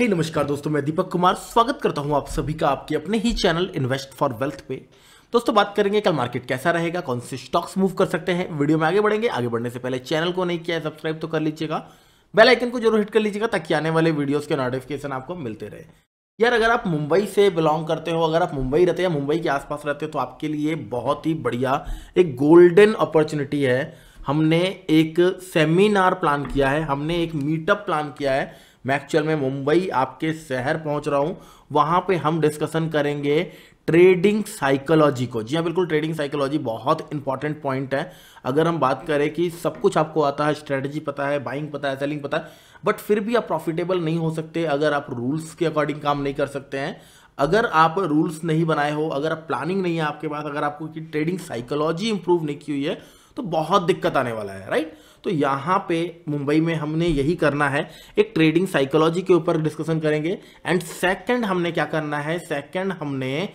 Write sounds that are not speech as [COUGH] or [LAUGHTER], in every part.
हे hey, नमस्कार दोस्तों मैं दीपक कुमार स्वागत करता हूं आप सभी का आपके अपने ही चैनल इन्वेस्ट फॉर वेल्थ पे दोस्तों बात करेंगे कल मार्केट कैसा रहेगा कौन से स्टॉक्स मूव कर सकते हैं वीडियो में आगे बढ़ेंगे आगे बढ़ने से पहले चैनल को नहीं किया है सब्सक्राइब तो कर लीजिएगा बेल आइकन को जरूर हिट कर लीजिएगा ताकि आने वाले वीडियोज़ के नोटिफिकेशन आपको मिलते रहे यार अगर आप मुंबई से बिलोंग करते हो अगर आप मुंबई रहते हैं या मुंबई के आसपास रहते हो तो आपके लिए बहुत ही बढ़िया एक गोल्डन अपॉर्चुनिटी है हमने एक सेमिनार प्लान किया है हमने एक मीटअप प्लान किया है मैं एक्चुअल में मुंबई आपके शहर पहुंच रहा हूं वहां पे हम डिस्कशन करेंगे ट्रेडिंग साइकोलॉजी को जी हाँ बिल्कुल ट्रेडिंग साइकोलॉजी बहुत इंपॉर्टेंट पॉइंट है अगर हम बात करें कि सब कुछ आपको आता है स्ट्रेटजी पता है बाइंग पता है सेलिंग पता है बट फिर भी आप प्रॉफिटेबल नहीं हो सकते अगर आप रूल्स के अकॉर्डिंग काम नहीं कर सकते हैं अगर आप रूल्स नहीं बनाए हो अगर आप प्लानिंग नहीं है आपके पास अगर आपको ट्रेडिंग साइकोलॉजी इंप्रूव नहीं की हुई है तो बहुत दिक्कत आने वाला है राइट तो यहां पे मुंबई में हमने यही करना है एक ट्रेडिंग साइकोलॉजी के ऊपर डिस्कशन करेंगे एंड सेकंड हमने क्या करना है सेकंड हमने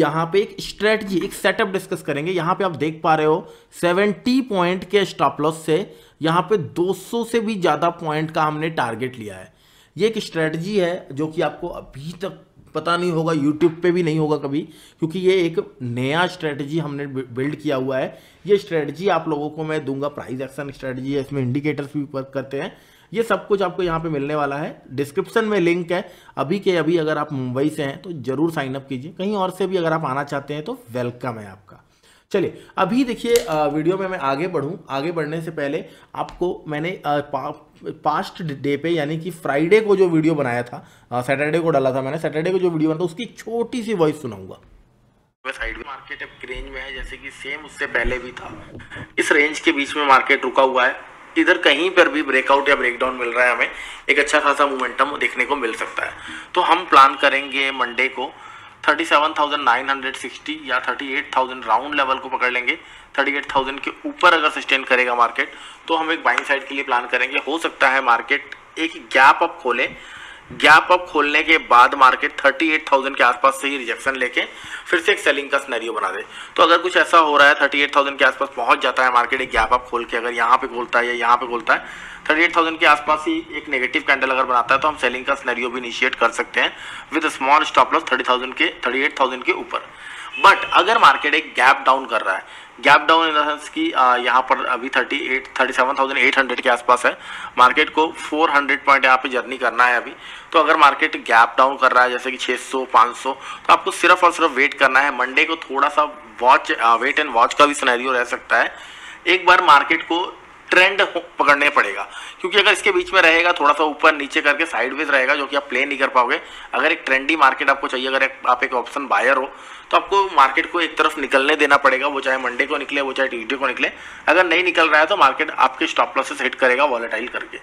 यहां पे एक स्ट्रेटजी एक सेटअप डिस्कस करेंगे यहां पे आप देख पा रहे हो 70 पॉइंट के स्टॉप लॉस से यहां पे 200 से भी ज़्यादा पॉइंट का हमने टारगेट लिया है ये एक स्ट्रेटजी है जो कि आपको अभी तक पता नहीं होगा यूट्यूब पे भी नहीं होगा कभी क्योंकि ये एक नया स्ट्रेटजी हमने बिल्ड किया हुआ है ये स्ट्रेटजी आप लोगों को मैं दूंगा प्राइस एक्शन स्ट्रेटजी है इसमें इंडिकेटर्स भी वर्क करते हैं ये सब कुछ आपको यहाँ पे मिलने वाला है डिस्क्रिप्शन में लिंक है अभी के अभी अगर आप मुंबई से हैं तो जरूर साइन अप कीजिए कहीं और से भी अगर आप आना चाहते हैं तो वेलकम है आपका चलिए अभी देखिए वीडियो में मैं आगे बढ़ूँ आगे बढ़ने से पहले आपको मैंने पास्ट डे पे यानी कि फ्राइडे को जो वीडियो बनाया था सैटरडे को डाला था मैंने सैटरडे को जो वीडियो बना था उसकी छोटी सी वॉइस सुनाऊंगा साइड में मार्केट अब रेंज में है जैसे कि सेम उससे पहले भी था इस रेंज के बीच में मार्केट रुका हुआ है इधर कहीं पर भी ब्रेकआउट या ब्रेकडाउन मिल रहा है हमें एक अच्छा खासा मोमेंटम देखने को मिल सकता है तो हम प्लान करेंगे मंडे को thirty seven thousand nine hundred sixty या thirty eight thousand round level को पकड़ लेंगे थर्टी एट थाउजेंड के ऊपर अगर सस्टेन करेगा मार्केट तो हम एक बाइंग साइड के लिए प्लान करेंगे हो सकता है मार्केट एक गैप अप खोले गैप अप खोलने के बाद मार्केट 38,000 के आसपास से ही रिजेक्शन लेके फिर से एक सेलिंग का स्नैरियो बना दे तो अगर कुछ ऐसा हो रहा है 38,000 के आसपास पहुंच जाता है मार्केट एक गैप अप खोल के अगर यहाँ पे खोलता है या यहाँ पे खोलता है 38,000 के आसपास ही एक नेगेटिव कैंडल अगर बनाता है तो हम सेलिंग का स्नैरियो भी इनिशिएट कर सकते हैं with small stop loss thirty के थर्टी के ऊपर बट अगर मार्केट एक गैप डाउन कर रहा है गैप डाउन इन देंस कि यहाँ पर अभी thirty eight thirty seven thousand eight hundred के आसपास है मार्केट को फोर हंड्रेड पॉइंट यहाँ पे जर्नी करना है अभी तो अगर मार्केट गैप डाउन कर रहा है जैसे कि छः सौ पाँच सौ तो आपको सिर्फ और सिर्फ वेट करना है मंडे को थोड़ा सा वॉच वेट एंड वॉच का भी सिनेरियो रह सकता है एक बार मार्केट को ट्रेंड पकड़ने पड़ेगा क्योंकि अगर इसके बीच में रहेगा थोड़ा सा ऊपर नीचे करके साइडवेज रहेगा जो कि आप प्ले नहीं कर पाओगे अगर एक ट्रेंडी मार्केट आपको चाहिए अगर आप एक ऑप्शन बायर हो तो आपको मार्केट को एक तरफ निकलने देना पड़ेगा वो चाहे मंडे को निकले वो चाहे ट्यूजडे को निकले अगर नहीं निकल रहा है तो मार्केट आपके स्टॉप लॉस से सेट करेगा वॉलेटाइल करके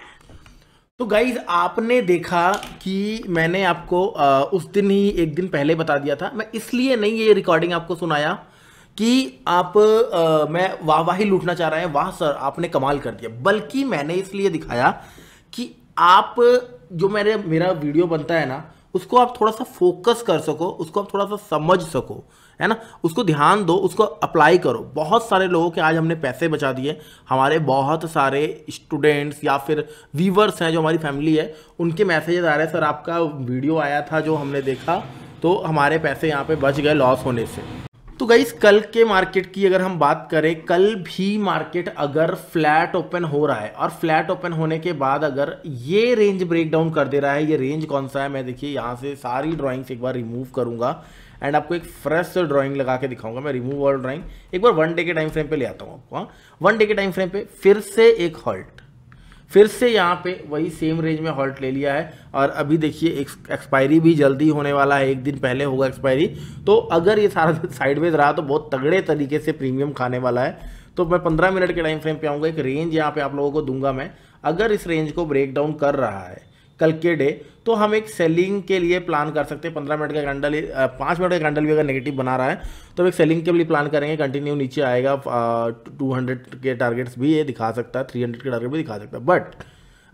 तो गाइज आपने देखा कि मैंने आपको उस दिन ही एक दिन पहले बता दिया था मैं इसलिए नहीं ये रिकॉर्डिंग आपको सुनाया कि आप आ, मैं ही लूटना चाह रहे हैं वाह सर आपने कमाल कर दिया बल्कि मैंने इसलिए दिखाया कि आप जो मेरे मेरा वीडियो बनता है ना उसको आप थोड़ा सा फोकस कर सको उसको आप थोड़ा सा समझ सको है ना उसको ध्यान दो उसको अप्लाई करो बहुत सारे लोगों के आज हमने पैसे बचा दिए हमारे बहुत सारे स्टूडेंट्स या फिर व्यूवर्स हैं जो हमारी फैमिली है उनके मैसेजेस आ रहे हैं सर आपका वीडियो आया था जो हमने देखा तो हमारे पैसे यहाँ पे बच गए लॉस होने से तो गाइस कल के मार्केट की अगर हम बात करें कल भी मार्केट अगर फ्लैट ओपन हो रहा है और फ्लैट ओपन होने के बाद अगर ये रेंज ब्रेक डाउन कर दे रहा है ये रेंज कौन सा है मैं देखिए यहाँ से सारी ड्राइंग्स एक बार रिमूव करूंगा एंड आपको एक फ्रेश ड्राइंग लगा के दिखाऊंगा मैं रिमूव और ड्राइंग एक बार वन डे के टाइम फ्रेम पे ले आता हूँ आपको वन हाँ। डे के टाइम फ्रेम पे फिर से एक हॉल्ट फिर से यहाँ पे वही सेम रेंज में हॉल्ट ले लिया है और अभी देखिए एक्सपायरी भी जल्दी होने वाला है एक दिन पहले होगा एक्सपायरी तो अगर ये सारा साइडवेज [LAUGHS] रहा तो बहुत तगड़े तरीके से प्रीमियम खाने वाला है तो मैं पंद्रह मिनट के टाइम फ्रेम पे आऊँगा एक रेंज यहाँ पे आप लोगों को दूंगा मैं अगर इस रेंज को ब्रेक डाउन कर रहा है कल के डे तो हम एक सेलिंग के लिए प्लान कर सकते हैं पंद्रह मिनट का कैंडल पाँच मिनट का कैंडल भी अगर नेगेटिव बना रहा है तो हम एक सेलिंग के लिए प्लान करेंगे कंटिन्यू नीचे आएगा टू हंड्रेड के टारगेट्स भी ये दिखा सकता है थ्री हंड्रेड के टारगेट भी दिखा सकता है बट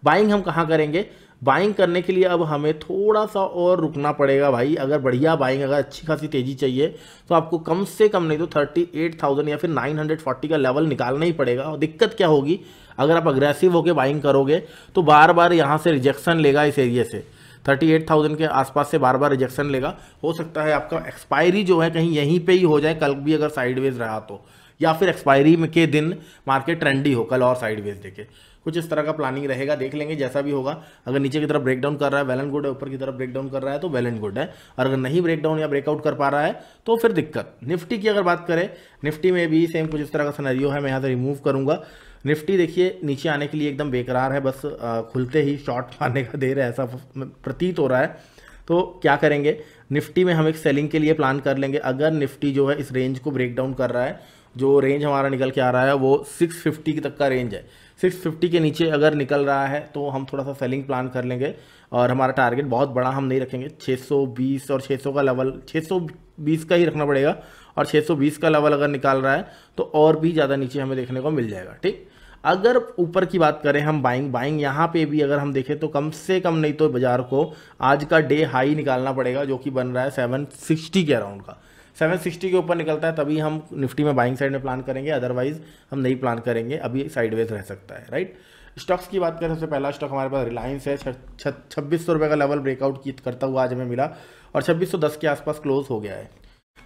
बाइंग हम कहाँ करेंगे बाइंग करने के लिए अब हमें थोड़ा सा और रुकना पड़ेगा भाई अगर बढ़िया बाइंग अगर अच्छी खासी तेज़ी चाहिए तो आपको कम से कम नहीं तो थर्टी एट थाउजेंड या फिर नाइन हंड्रेड फोर्टी का लेवल निकालना ही पड़ेगा और दिक्कत क्या होगी अगर आप अग्रेसिव होकर बाइंग करोगे तो बार बार यहाँ से रिजेक्शन लेगा इस एरिए से थर्टी एट थाउजेंड के आसपास से बार बार रिजेक्शन लेगा हो सकता है आपका एक्सपायरी जो है कहीं यहीं पे ही हो जाए कल भी अगर साइडवेज रहा तो या फिर एक्सपायरी के दिन मार्केट ट्रेंडी हो कल और साइडवेज देखे कुछ इस तरह का प्लानिंग रहेगा देख लेंगे जैसा भी होगा अगर नीचे की तरफ ब्रेकडाउन कर रहा है वेल एंड गुड है ऊपर की तरफ ब्रेकडाउन कर रहा है तो वेल एंड गुड है और अगर नहीं ब्रेकडाउन या ब्रेकआउट कर पा रहा है तो फिर दिक्कत निफ्टी की अगर बात करें निफ्टी में भी सेम कुछ इस तरह का सनरियो है मैं यहाँ से रिमूव करूंगा निफ्टी देखिए नीचे आने के लिए एकदम बेकरार है बस खुलते ही शॉर्ट मारने [LAUGHS] का देर है ऐसा प्रतीत हो रहा है तो क्या करेंगे निफ्टी में हम एक सेलिंग के लिए प्लान कर लेंगे अगर निफ्टी जो है इस रेंज को ब्रेक डाउन कर रहा है जो रेंज हमारा निकल के आ रहा है वो 650 तक का रेंज है 650 के नीचे अगर निकल रहा है तो हम थोड़ा सा सेलिंग प्लान कर लेंगे और हमारा टारगेट बहुत बड़ा हम नहीं रखेंगे 620 और 600 का लेवल 620 का ही रखना पड़ेगा और 620 का लेवल अगर निकाल रहा है तो और भी ज़्यादा नीचे हमें देखने को मिल जाएगा ठीक अगर ऊपर की बात करें हम बाइंग बाइंग यहाँ पे भी अगर हम देखें तो कम से कम नहीं तो बाजार को आज का डे हाई निकालना पड़ेगा जो कि बन रहा है सेवन सिक्सटी के अराउंड का सेवन सिक्सटी के ऊपर निकलता है तभी हम निफ्टी में बाइंग साइड में प्लान करेंगे अदरवाइज हम नहीं प्लान करेंगे अभी साइडवेज रह सकता है राइट स्टॉक्स की बात करें सबसे पहला स्टॉक हमारे पास रिलायंस है छब्बीस सौ रुपये का लेवल ब्रेकआउट करता हुआ आज हमें मिला और छब्बीस सौ दस के आसपास क्लोज हो गया है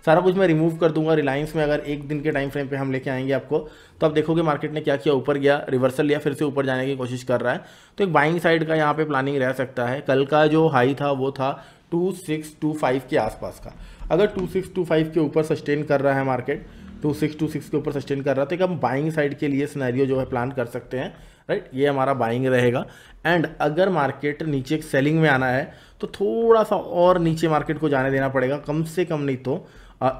सारा कुछ मैं रिमूव कर दूंगा रिलायंस में अगर एक दिन के टाइम फ्रेम पे हम लेके आएंगे आपको तो आप देखोगे मार्केट ने क्या किया ऊपर गया रिवर्सल लिया फिर से ऊपर जाने की कोशिश कर रहा है तो एक बाइंग साइड का यहाँ पे प्लानिंग रह सकता है कल का जो हाई था वो था टू सिक्स टू फाइव के आसपास का अगर टू सिक्स टू फाइव के ऊपर सस्टेन कर रहा है market two six two six के ऊपर सस्टेन कर रहा है तो एक हम बाइंग साइड के लिए सिनेरियो जो है प्लान कर सकते हैं राइट ये हमारा बाइंग रहेगा एंड अगर मार्केट नीचे सेलिंग में आना है तो थोड़ा सा और नीचे मार्केट को जाने देना पड़ेगा कम से कम नहीं तो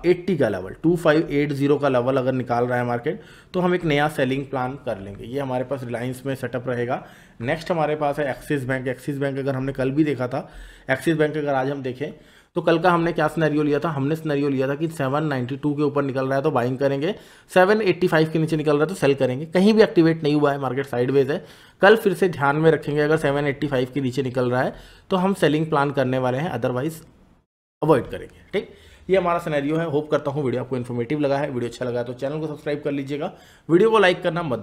एट्टी का level two five eight zero का लेवल अगर निकाल रहा है मार्केट तो हम एक नया सेलिंग प्लान कर लेंगे ये हमारे पास रिलायंस में सेटअप रहेगा नेक्स्ट हमारे पास है एक्सिस बैंक एक्सिस बैंक अगर हमने कल भी देखा था एक्सिस बैंक अगर आज हम देखें तो कल का हमने क्या स्नैरियो लिया था हमने स्नैरियो लिया था कि 792 के ऊपर निकल रहा है तो बाइंग करेंगे 785 के नीचे निकल रहा है तो सेल करेंगे कहीं भी एक्टिवेट नहीं हुआ है मार्केट साइडवेज है कल फिर से ध्यान में रखेंगे अगर 785 के नीचे निकल रहा है तो हम सेलिंग प्लान करने वाले हैं अदरवाइज अवॉइड करेंगे ठीक ये हमारा सिनेरियो है होप करता हूँ वीडियो आपको इन्फॉर्मेटिव लगा है वीडियो अच्छा लगा तो चैनल को सब्सक्राइब कर लीजिएगा वीडियो को लाइक करना मत